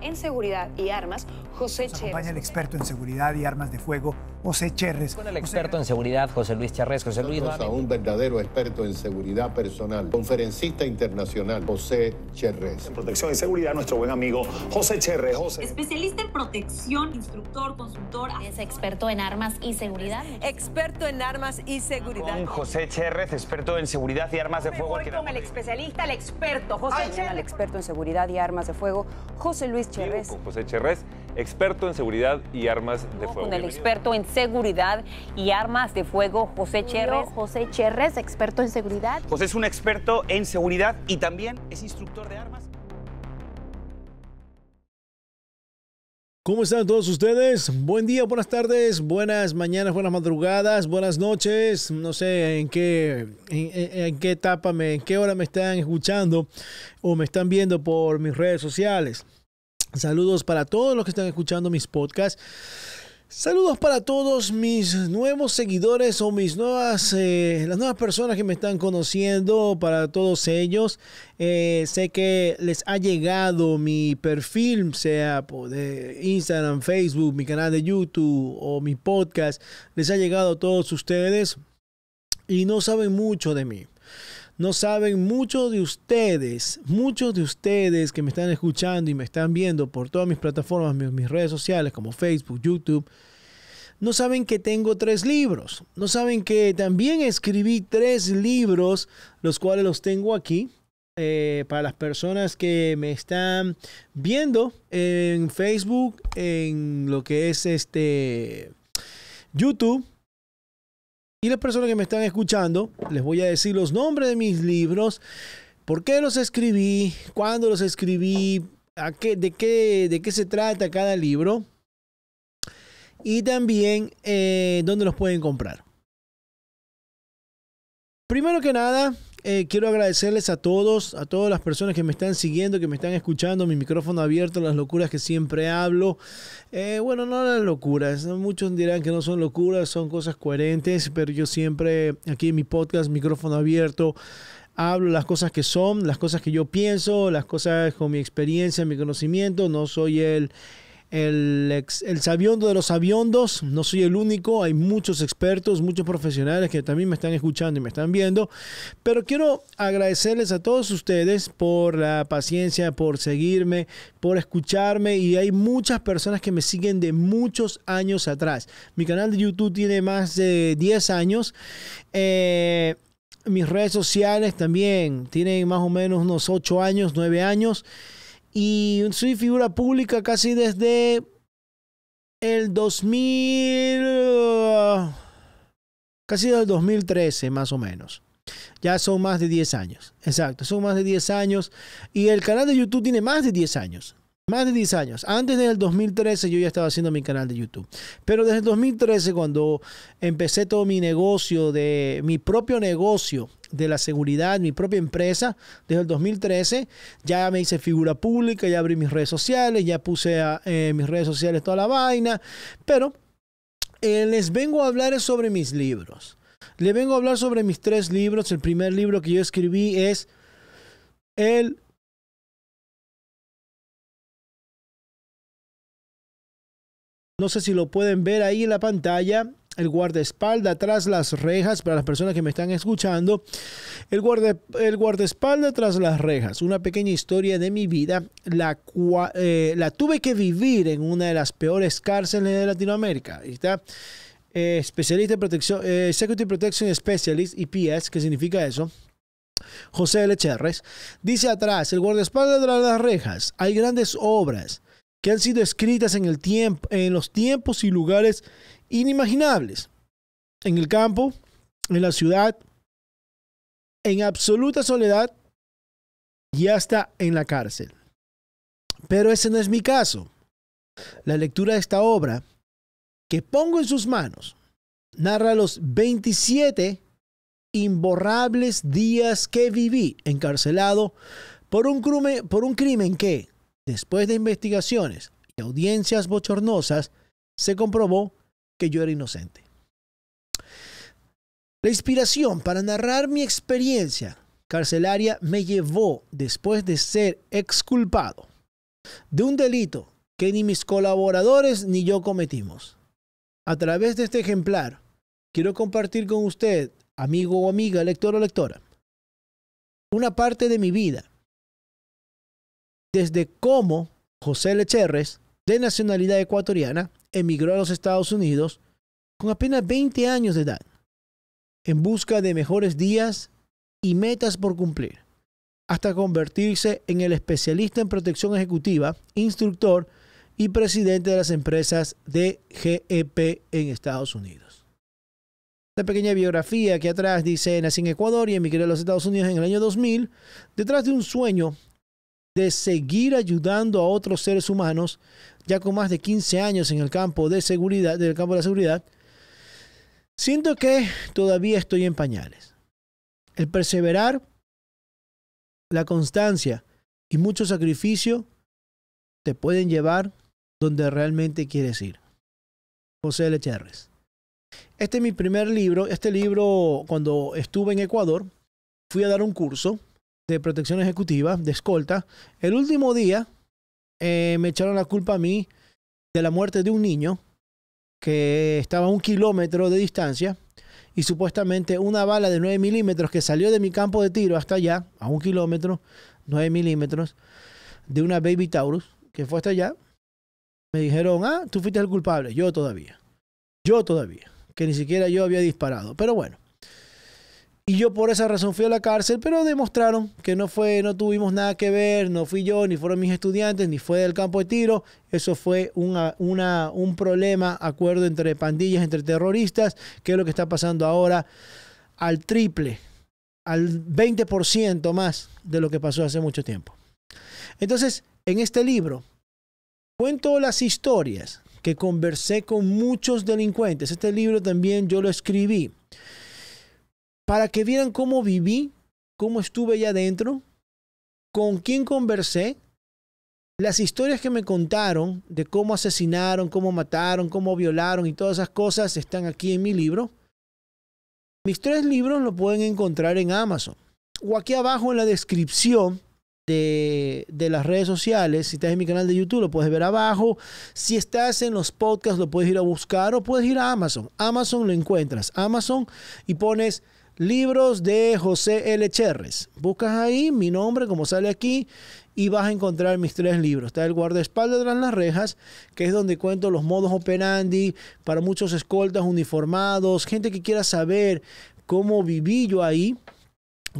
en seguridad y armas, José Nos Acompaña el experto en seguridad y armas de fuego, José Cherres. Con el experto en seguridad, José Luis Chárez. José Luis. Nosotros a un verdadero experto en seguridad personal, conferencista internacional, José Cherres. En protección y seguridad, nuestro buen amigo José Cherres. José. Especialista en protección, instructor, consultor. Es experto en armas y seguridad. Experto en armas y seguridad. Con José Cherres, experto en seguridad y armas de fuego. el especialista, el experto, José El experto en seguridad y armas de fuego, José Luis. Luis Cherrés. Con José Cherrés, experto en seguridad y armas de fuego. Con el experto en seguridad y armas de fuego, José Cherrés. José Cherrés, experto en seguridad. José es un experto en seguridad y también es instructor de armas. ¿Cómo están todos ustedes? Buen día, buenas tardes, buenas mañanas, buenas madrugadas, buenas noches. No sé en qué, en, qué etapa, me, en qué hora me están escuchando o me están viendo por mis redes sociales. Saludos para todos los que están escuchando mis podcasts. Saludos para todos mis nuevos seguidores o mis nuevas, eh, las nuevas personas que me están conociendo, para todos ellos. Eh, sé que les ha llegado mi perfil, sea de Instagram, Facebook, mi canal de YouTube o mi podcast. Les ha llegado a todos ustedes y no saben mucho de mí. No saben, muchos de ustedes, muchos de ustedes que me están escuchando y me están viendo por todas mis plataformas, mis, redes sociales como Facebook, YouTube, no saben que tengo tres libros. No saben que también escribí tres libros, los cuales los tengo aquí. Eh, para las personas que me están viendo en Facebook, en lo que es este YouTube, y las personas que me están escuchando, les voy a decir los nombres de mis libros, por qué los escribí, cuándo los escribí, a qué, de, qué, de qué se trata cada libro y también eh, dónde los pueden comprar. Primero que nada, eh, quiero agradecerles a todos, a todas las personas que me están siguiendo, que me están escuchando, mi micrófono abierto, las locuras que siempre hablo. Eh, bueno, no las locuras, muchos dirán que no son locuras, son cosas coherentes, pero yo siempre aquí en mi podcast, micrófono abierto, hablo las cosas que son, las cosas que yo pienso, las cosas con mi experiencia, mi conocimiento, no soy el el, ex, el sabiondo de los sabiondos. No soy el único, hay muchos expertos, muchos profesionales que también me están escuchando y me están viendo. Pero quiero agradecerles a todos ustedes por la paciencia, por seguirme, por escucharme. Y hay muchas personas que me siguen de muchos años atrás. Mi canal de YouTube tiene más de 10 años. Eh, mis redes sociales también tienen más o menos unos 8 años, 9 años. Y soy figura pública casi desde el 2000, ah, casi desde el 2013 más o menos. Ya son más de 10 años. Exacto, son más de 10 años. Y el canal de YouTube tiene más de 10 años. Más de 10 años. Antes del 2013 yo ya estaba haciendo mi canal de YouTube. Pero desde el 2013 cuando empecé todo mi negocio, de mi propio negocio de la seguridad, mi propia empresa, desde el 2013 ya me hice figura pública, ya abrí mis redes sociales, ya puse a, eh, mis redes sociales toda la vaina. Pero eh, les vengo a hablar sobre mis libros. Les vengo a hablar sobre mis tres libros. El primer libro que yo escribí es El No sé si lo pueden ver ahí en la pantalla. El guardaespalda tras las rejas, para las personas que me están escuchando. El, guarda, el guardaespalda tras las rejas, una pequeña historia de mi vida, la, eh, la tuve que vivir en una de las peores cárceles de Latinoamérica. está. Eh, especialista en protección, Security eh, Protection Specialist, IPS, e ¿qué significa eso. José L. Cherres, dice atrás, el guardaespalda tras las rejas, hay grandes obras que han sido escritas en, los tiempos y lugares inimaginables. En el campo, en la ciudad, en absoluta soledad y hasta en la cárcel. Pero ese no es mi caso. La lectura de esta obra que pongo en sus manos narra los 27 imborrables días que viví encarcelado por un, por un crimen que, Después de investigaciones y audiencias bochornosas, se comprobó que yo era inocente. La inspiración para narrar mi experiencia carcelaria me llevó, después de ser exculpado, de un delito que ni mis colaboradores ni yo cometimos. A través de este ejemplar, quiero compartir con usted, amigo o amiga, lector o lectora, una parte de mi vida desde cómo José Lecherres, de nacionalidad ecuatoriana, emigró a los Estados Unidos con apenas 20 años de edad, en busca de mejores días y metas por cumplir, hasta convertirse en el especialista en protección ejecutiva, instructor y presidente de las empresas de GEP en Estados Unidos. La pequeña biografía que atrás dice, nací en Ecuador y emigré a los Estados Unidos en el año 2000, detrás de un sueño de seguir ayudando a otros seres humanos, ya con más de 15 años en el campo de seguridad, del campo de la seguridad, siento que todavía estoy en pañales. El perseverar, la constancia y mucho sacrificio te pueden llevar donde realmente quieres ir. José Lecherres. Este es mi primer libro. Este libro, cuando estuve en Ecuador, fui a dar un curso de protección ejecutiva, de escolta. El último día eh, me echaron la culpa a mí de la muerte de un niño que estaba a un kilómetro de distancia y supuestamente una bala de 9 milímetros que salió de mi campo de tiro hasta allá, a un kilómetro, 9 milímetros, de una Baby Taurus que fue hasta allá, me dijeron, ah, tú fuiste el culpable, yo todavía, yo todavía, que ni siquiera yo había disparado, pero bueno, y yo por esa razón fui a la cárcel, pero demostraron que no fue, no tuvimos nada que ver, no fui yo, ni fueron mis estudiantes, ni fue del campo de tiro. Eso fue una, un problema, acuerdo entre pandillas, entre terroristas, que es lo que está pasando ahora al triple, al 20% más de lo que pasó hace mucho tiempo. Entonces, en este libro, cuento las historias que conversé con muchos delincuentes. Este libro también yo lo escribí para que vieran cómo viví, cómo estuve allá adentro, con quién conversé, las historias que me contaron de cómo asesinaron, cómo mataron, cómo violaron y todas esas cosas están aquí en mi libro. Mis tres libros lo pueden encontrar en Amazon o aquí abajo en la descripción de, de, las redes sociales. Si estás en mi canal de YouTube, lo puedes ver abajo. Si estás en los podcasts, lo puedes ir a buscar o puedes ir a Amazon. Amazon lo encuentras. Amazon y pones Libros de José L. Cherres. Buscas ahí mi nombre, como sale aquí, y vas a encontrar mis tres libros. Está El guardaespaldas tras las rejas, que es donde cuento los modos operandi para muchos escoltas uniformados, gente que quiera saber cómo viví yo ahí,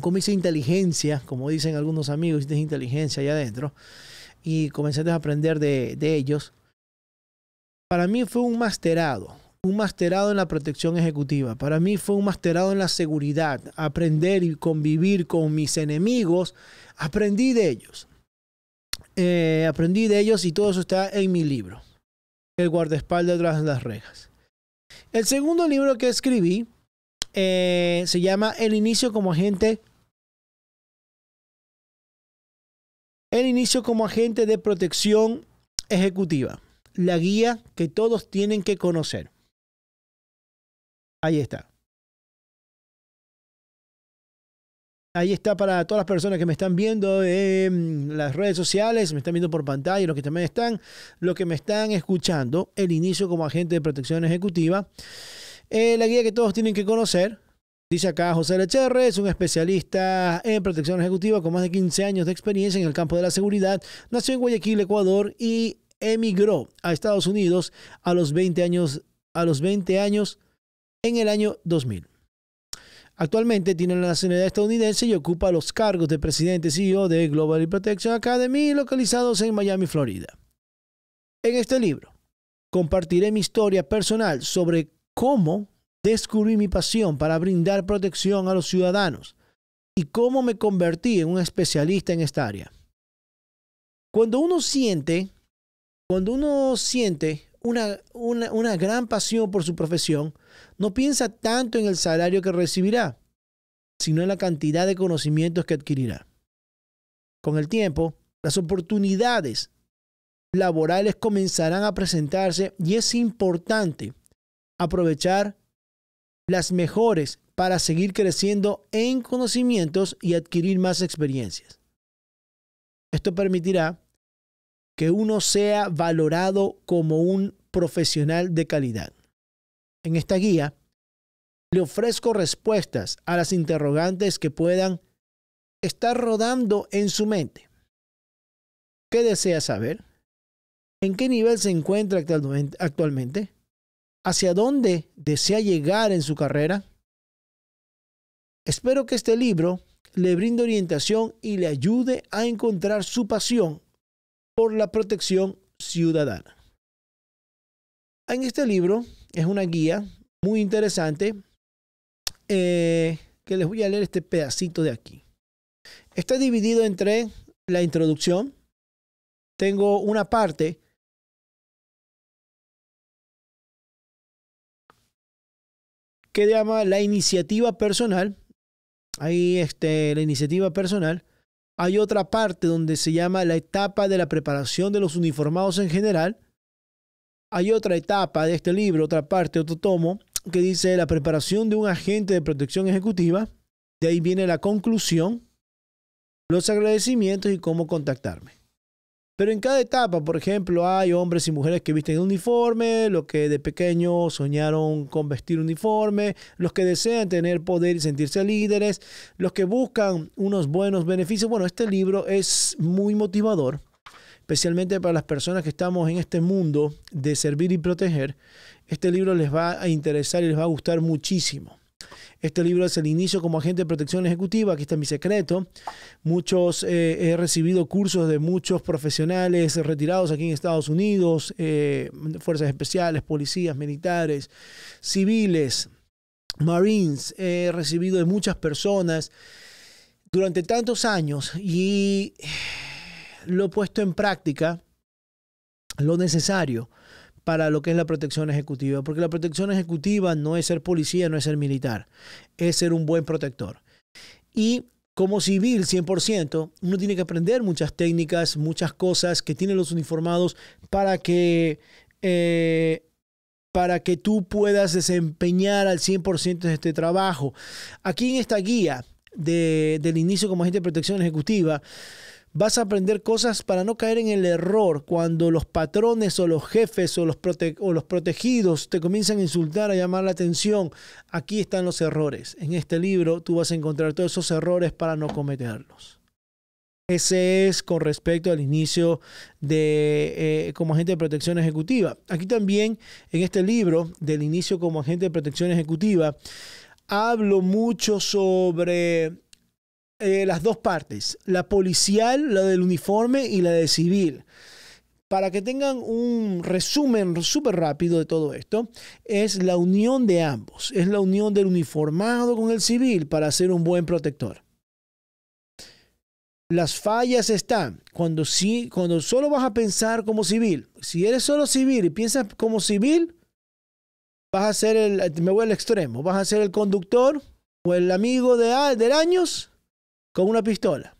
cómo hice inteligencia, como dicen algunos amigos, hice inteligencia allá adentro, y comencé a aprender de, de ellos. Para mí fue un masterado, un masterado en la protección ejecutiva, para mí fue un masterado en la seguridad, aprender y convivir con mis enemigos, aprendí de ellos. Eh, aprendí de ellos y todo eso está en mi libro, El guardaespaldas de las rejas. El segundo libro que escribí eh, se llama El inicio como agente. El inicio como agente de protección ejecutiva. La guía que todos tienen que conocer. Ahí está. Ahí está para todas las personas que me están viendo en las redes sociales, me están viendo por pantalla, los que también están, los que me están escuchando, el inicio como agente de protección ejecutiva. Eh, la guía que todos tienen que conocer, dice acá José Lecherre, es un especialista en protección ejecutiva con más de 15 años de experiencia en el campo de la seguridad. Nació en Guayaquil, Ecuador y emigró a Estados Unidos a los 20 años, a los 20 años en el año 2000. Actualmente tiene la nacionalidad estadounidense y ocupa los cargos de presidente CEO de Global Protection Academy localizados en Miami, Florida. En este libro compartiré mi historia personal sobre cómo descubrí mi pasión para brindar protección a los ciudadanos y cómo me convertí en un especialista en esta área. Cuando uno siente, cuando uno siente una, gran pasión por su profesión, no piensa tanto en el salario que recibirá, sino en la cantidad de conocimientos que adquirirá. Con el tiempo, las oportunidades laborales comenzarán a presentarse y es importante aprovechar las mejores para seguir creciendo en conocimientos y adquirir más experiencias. Esto permitirá que uno sea valorado como un profesional de calidad. En esta guía le ofrezco respuestas a las interrogantes que puedan estar rodando en su mente. ¿Qué desea saber? ¿En qué nivel se encuentra actualmente? ¿Hacia dónde desea llegar en su carrera? Espero que este libro le brinde orientación y le ayude a encontrar su pasión por la protección ciudadana. En este libro es una guía muy interesante eh, que les voy a leer este pedacito de aquí. Está dividido entre la introducción. Tengo una parte que llama la iniciativa personal. Ahí este, la iniciativa personal hay otra parte donde se llama la etapa de la preparación de los uniformados en general. Hay otra etapa de este libro, otra parte, otro tomo, que dice la preparación de un agente de protección ejecutiva. De ahí viene la conclusión, los agradecimientos y cómo contactarme. Pero en cada etapa, por ejemplo, hay hombres y mujeres que visten uniforme, los que de pequeño soñaron con vestir uniforme, los que desean tener poder y sentirse líderes, los que buscan unos buenos beneficios. Bueno, este libro es muy motivador especialmente para las personas que estamos en este mundo de servir y proteger, este libro les va a interesar y les va a gustar muchísimo. Este libro es el inicio como agente de protección ejecutiva, aquí está mi secreto. Muchos, eh, he recibido cursos de muchos profesionales retirados aquí en Estados Unidos, eh, fuerzas especiales, policías, militares, civiles, marines, he recibido de muchas personas durante tantos años y lo he puesto en práctica lo necesario para lo que es la protección ejecutiva, porque la protección ejecutiva no es ser policía, no es ser militar, es ser un buen protector. Y como civil 100%, uno tiene que aprender muchas técnicas, muchas cosas que tienen los uniformados para que, eh, para que tú puedas desempeñar al 100% de este trabajo. Aquí en esta guía del inicio como agente de protección ejecutiva, vas a aprender cosas para no caer en el error cuando los patrones o los jefes o los, protegidos te comienzan a insultar, a llamar la atención. Aquí están los errores. En este libro tú vas a encontrar todos esos errores para no cometerlos. Ese es con respecto al inicio de eh, como agente de protección ejecutiva. Aquí también, en este libro del inicio como agente de protección ejecutiva, hablo mucho sobre eh, las dos partes, la policial, la del uniforme y la de civil. Para que tengan un resumen súper rápido de todo esto, es la unión de ambos, es la unión del uniformado con el civil para ser un buen protector. Las fallas están cuando, sí, cuando solo vas a pensar como civil. Si eres solo civil y piensas como civil, vas a ser el, me voy al extremo, vas a ser el conductor o el amigo de años con una pistola.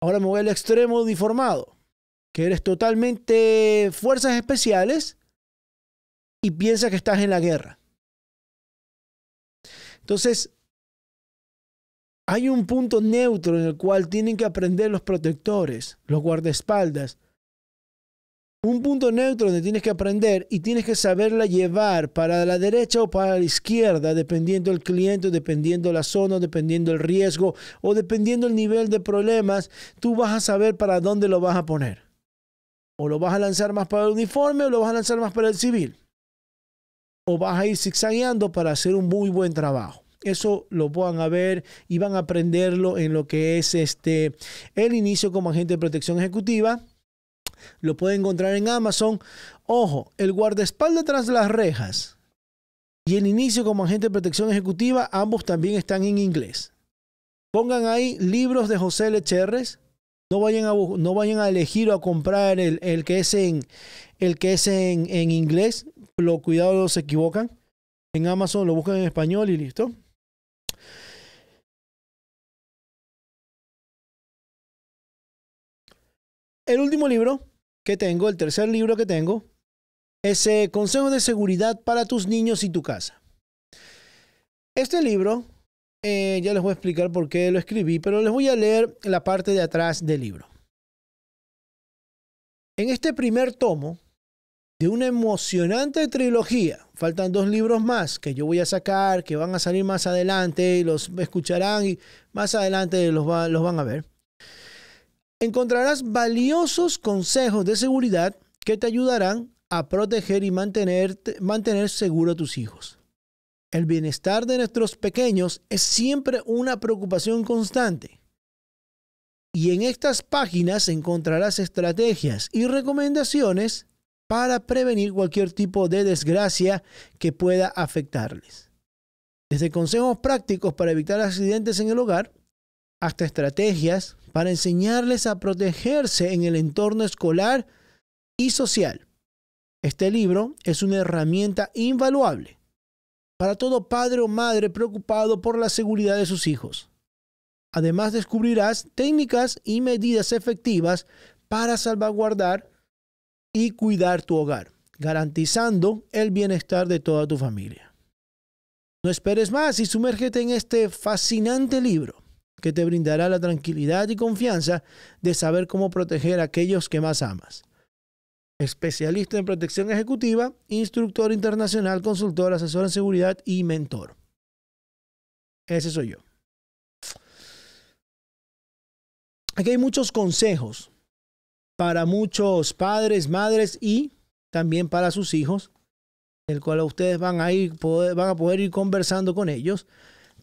Ahora me voy al extremo uniformado, que eres totalmente fuerzas especiales y piensa que estás en la guerra. Entonces, hay un punto neutro en el cual tienen que aprender los protectores, los guardaespaldas, un punto neutro donde tienes que aprender y tienes que saberla llevar para la derecha o para la izquierda, dependiendo el cliente, dependiendo la zona, dependiendo el riesgo o dependiendo el nivel de problemas, tú vas a saber para dónde lo vas a poner. O lo vas a lanzar más para el uniforme o lo vas a lanzar más para el civil. O vas a ir zigzagueando para hacer un muy buen trabajo. Eso lo puedan a ver y van a aprenderlo en lo que es este el inicio como agente de protección ejecutiva lo puede encontrar en Amazon. Ojo, el guardaespaldas tras las rejas y el inicio como agente de protección ejecutiva, ambos también están en inglés. Pongan ahí libros de José Lecherres. No vayan a, no vayan a elegir o a comprar el, el que es, en, el que es en, inglés. Lo, cuidado, se equivocan. En Amazon lo buscan en español y listo. El último libro que tengo, el tercer libro que tengo, es eh, Consejo de Seguridad para tus niños y tu casa. Este libro, eh, ya les voy a explicar por qué lo escribí, pero les voy a leer la parte de atrás del libro. En este primer tomo de una emocionante trilogía, faltan dos libros más que yo voy a sacar, que van a salir más adelante, y los escucharán y más adelante los van a ver. Encontrarás valiosos consejos de seguridad que te ayudarán a proteger y mantener, mantener seguro a tus hijos. El bienestar de nuestros pequeños es siempre una preocupación constante. Y en estas páginas encontrarás estrategias y recomendaciones para prevenir cualquier tipo de desgracia que pueda afectarles. Desde consejos prácticos para evitar accidentes en el hogar hasta estrategias para enseñarles a protegerse en el entorno escolar y social. Este libro es una herramienta invaluable para todo padre o madre preocupado por la seguridad de sus hijos. Además descubrirás técnicas y medidas efectivas para salvaguardar y cuidar tu hogar, garantizando el bienestar de toda tu familia. No esperes más y sumérgete en este fascinante libro que te brindará la tranquilidad y confianza de saber cómo proteger a aquellos que más amas. Especialista en protección ejecutiva, instructor internacional, consultor, asesor en seguridad y mentor. Ese soy yo. Aquí hay muchos consejos para muchos padres, madres y también para sus hijos, el cual ustedes van a, ir, van a poder ir conversando con ellos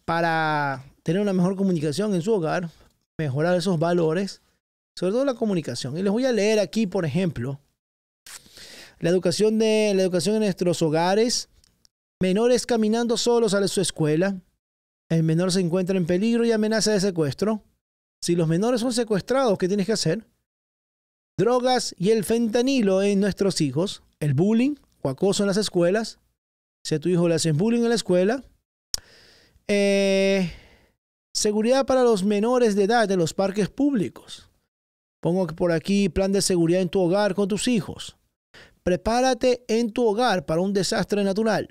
para tener una mejor comunicación en su hogar, mejorar esos valores, sobre todo la comunicación. Y les voy a leer aquí, por ejemplo, la educación, de, la educación en nuestros hogares, menores caminando solos a su escuela, el menor se encuentra en peligro y amenaza de secuestro. Si los menores son secuestrados, ¿qué tienes que hacer? Drogas y el fentanilo en nuestros hijos, el bullying o acoso en las escuelas. Si a tu hijo le hacen bullying en la escuela, eh, Seguridad para los menores de edad de los parques públicos. Pongo por aquí plan de seguridad en tu hogar con tus hijos. Prepárate en tu hogar para un desastre natural.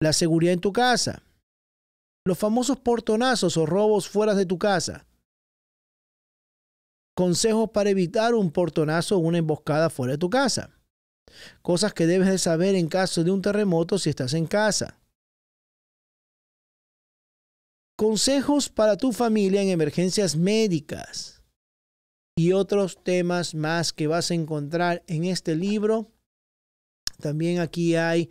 La seguridad en tu casa. Los famosos portonazos o robos fuera de tu casa. Consejos para evitar un portonazo o una emboscada fuera de tu casa. Cosas que debes de saber en caso de un terremoto si estás en casa consejos para tu familia en emergencias médicas y otros temas más que vas a encontrar en este libro también aquí hay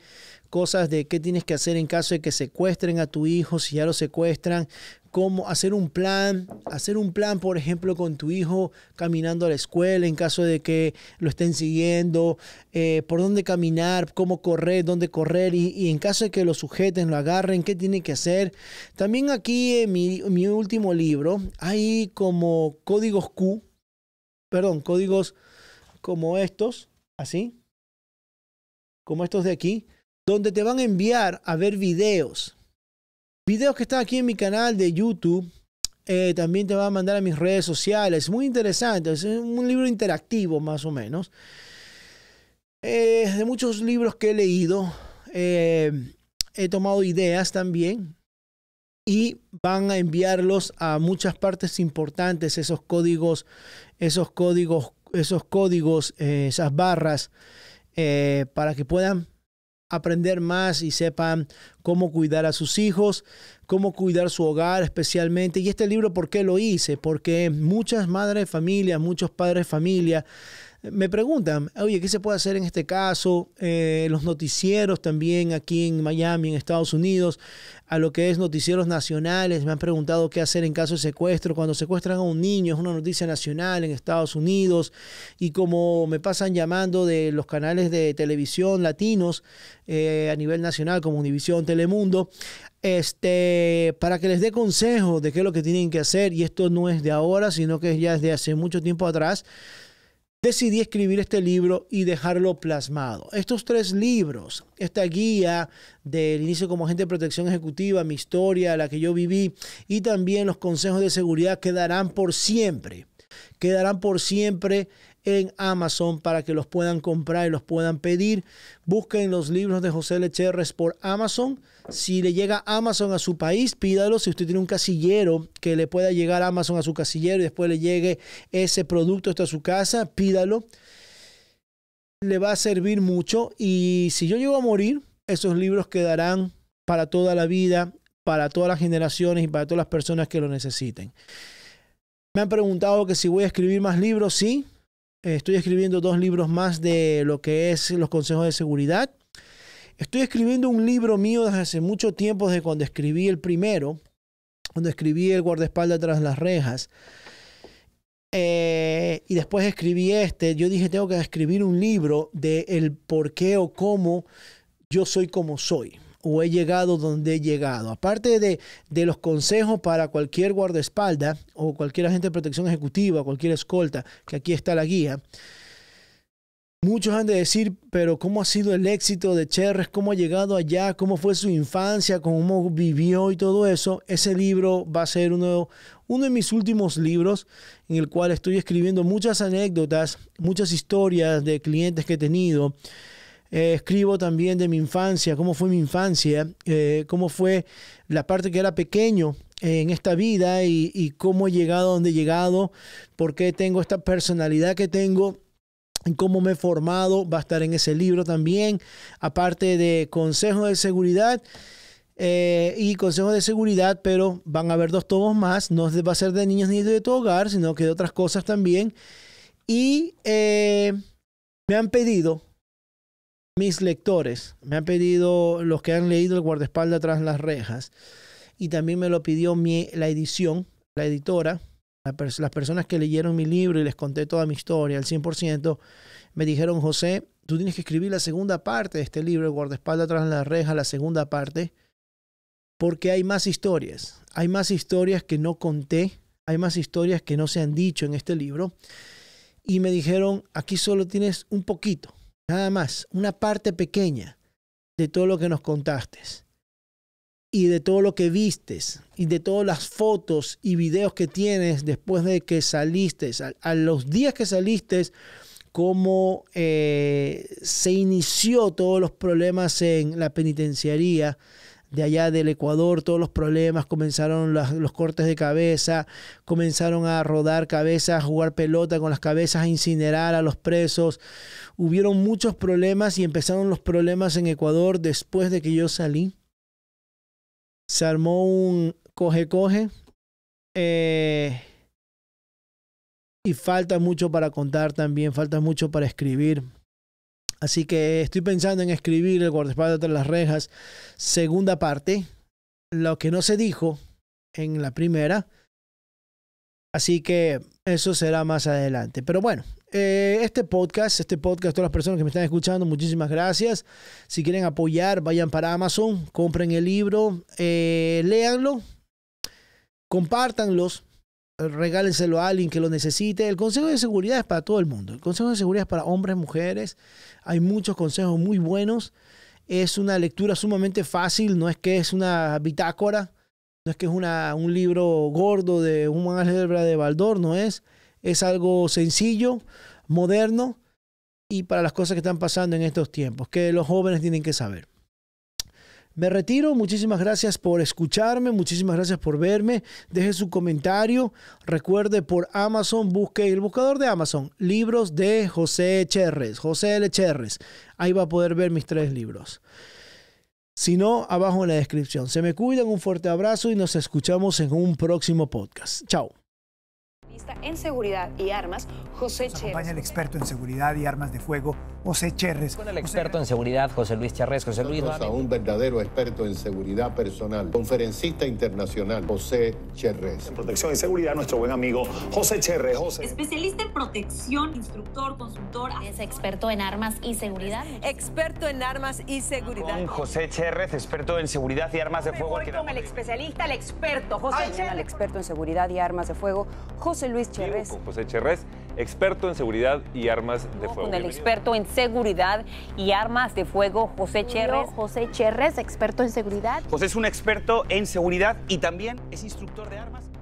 cosas de qué tienes que hacer en caso de que secuestren a tu hijo, si ya lo secuestran, cómo hacer un plan, hacer un plan, por ejemplo, con tu hijo caminando a la escuela en caso de que lo estén siguiendo, eh, por dónde caminar, cómo correr, dónde correr y, en caso de que lo sujeten, lo agarren, qué tiene que hacer. También aquí en mi último libro hay como códigos Q, perdón, códigos como estos, así, como estos de aquí, donde te van a enviar a ver videos. Videos que están aquí en mi canal de YouTube. Eh, también te van a mandar a mis redes sociales. Muy interesante. Es un libro interactivo, más o menos. Eh, de muchos libros que he leído, eh, he tomado ideas también. Y van a enviarlos a muchas partes importantes, esos códigos, esos códigos, esos códigos, esas barras eh, para que puedan aprender más y sepan cómo cuidar a sus hijos, cómo cuidar su hogar especialmente. Y este libro, ¿por qué lo hice? Porque muchas madres de familia, muchos padres de familia me preguntan, oye, ¿qué se puede hacer en este caso? Eh, los noticieros también aquí en Miami, en Estados Unidos, a lo que es noticieros nacionales, me han preguntado qué hacer en caso de secuestro. Cuando secuestran a un niño, es una noticia nacional en Estados Unidos. Y como me pasan llamando de los canales de televisión latinos eh, a nivel nacional, como Univisión, Telemundo, este, para que les dé consejo de qué es lo que tienen que hacer. Y esto no es de ahora, sino que ya es de hace mucho tiempo atrás decidí escribir este libro y dejarlo plasmado. Estos tres libros, esta guía del inicio como agente de protección ejecutiva, mi historia, la que yo viví, y también los consejos de seguridad quedarán por siempre, quedarán por siempre en Amazon para que los puedan comprar y los puedan pedir. Busquen los libros de José Lecherres por Amazon. Si le llega Amazon a su país, pídalo. Si usted tiene un casillero que le pueda llegar Amazon a su casillero y después le llegue ese producto hasta su casa, pídalo. Le va a servir mucho. Y si yo llego a morir, esos libros quedarán para toda la vida, para todas las generaciones y para todas las personas que lo necesiten. Me han preguntado que si voy a escribir más libros, sí, Estoy escribiendo dos libros más de lo que es los consejos de seguridad. Estoy escribiendo un libro mío desde hace mucho tiempo, desde cuando escribí el primero, cuando escribí El guardaespaldas tras las rejas. Eh, y después escribí este. Yo dije, tengo que escribir un libro de el por qué o cómo yo soy como soy o he llegado donde he llegado. Aparte de, los consejos para cualquier guardaespaldas o cualquier agente de protección ejecutiva, cualquier escolta, que aquí está la guía. Muchos han de decir, pero ¿cómo ha sido el éxito de Cherres? ¿Cómo ha llegado allá? ¿Cómo fue su infancia? ¿Cómo vivió y todo eso? Ese libro va a ser uno, uno de mis últimos libros en el cual estoy escribiendo muchas anécdotas, muchas historias de clientes que he tenido eh, escribo también de mi infancia, cómo fue mi infancia, eh, cómo fue la parte que era pequeño en esta vida y, cómo he llegado a donde he llegado, por qué tengo esta personalidad que tengo cómo me he formado, va a estar en ese libro también, aparte de consejos de seguridad eh, y consejos de seguridad, pero van a haber dos tomos más, no va a ser de niños ni de tu hogar, sino que de otras cosas también. Y me han pedido mis lectores. Me han pedido los que han leído El guardaespaldas tras las rejas. Y también me lo pidió la edición, la editora, las personas que leyeron mi libro y les conté toda mi historia al 100%. Me dijeron, José, tú tienes que escribir la segunda parte de este libro, El guardaespaldas tras las rejas, la segunda parte, porque hay más historias. Hay más historias que no conté, hay más historias que no se han dicho en este libro. Y me dijeron, aquí solo tienes un poquito, nada más, una parte pequeña de todo lo que nos contaste y de todo lo que vistes y de todas las fotos y videos que tienes después de que saliste, a, los días que saliste, cómo eh, se inició todos los problemas en la penitenciaría, de allá del Ecuador, todos los problemas, comenzaron los cortes de cabeza, comenzaron a rodar cabezas, jugar pelota con las cabezas, a incinerar a los presos. Hubieron muchos problemas y empezaron los problemas en Ecuador después de que yo salí. Se armó un coge-coge. Eh, y falta mucho para contar también, falta mucho para escribir. Así que estoy pensando en escribir El guardaespaldas de las rejas, segunda parte, lo que no se dijo en la primera. Así que eso será más adelante. Pero bueno, eh, este podcast, este podcast, todas las personas que me están escuchando, muchísimas gracias. Si quieren apoyar, vayan para Amazon, compren el libro, eh, léanlo, compártanlos eh, regálenselo a alguien que lo necesite. El Consejo de Seguridad es para todo el mundo. El Consejo de Seguridad es para hombres, mujeres. Hay muchos consejos muy buenos. Es una lectura sumamente fácil, no es que es una bitácora, no es que es un libro gordo de un álgebra de Baldor, no es. Es algo sencillo, moderno y para las cosas que están pasando en estos tiempos, que los jóvenes tienen que saber. Me retiro, muchísimas gracias por escucharme, muchísimas gracias por verme. Deje su comentario. Recuerde por Amazon, busque el buscador de Amazon, libros de José Echerres, José L. Ahí va a poder ver mis tres libros. Si no, abajo en la descripción. Se me cuidan, un fuerte abrazo y nos escuchamos en un próximo podcast. Chao. En seguridad y armas, José el experto en seguridad y armas de fuego. José Cherres. Con el experto en seguridad, José Luis Cherres. José Luis. a un verdadero experto en seguridad personal, conferencista internacional, José Cherres. En protección y seguridad, nuestro buen amigo José Cherres. José. Especialista en protección, instructor, consultor. Es experto en armas y seguridad. Experto en armas y seguridad. Con José Cherres, experto en seguridad y armas de fuego. el especialista, el experto, José El experto en seguridad y armas de fuego, José Luis Cherres. José Cherres experto en seguridad y armas de fuego. Con el experto en seguridad y armas de fuego, José Cherres. José Cherres, experto en seguridad. José es un experto en seguridad y también es instructor de armas.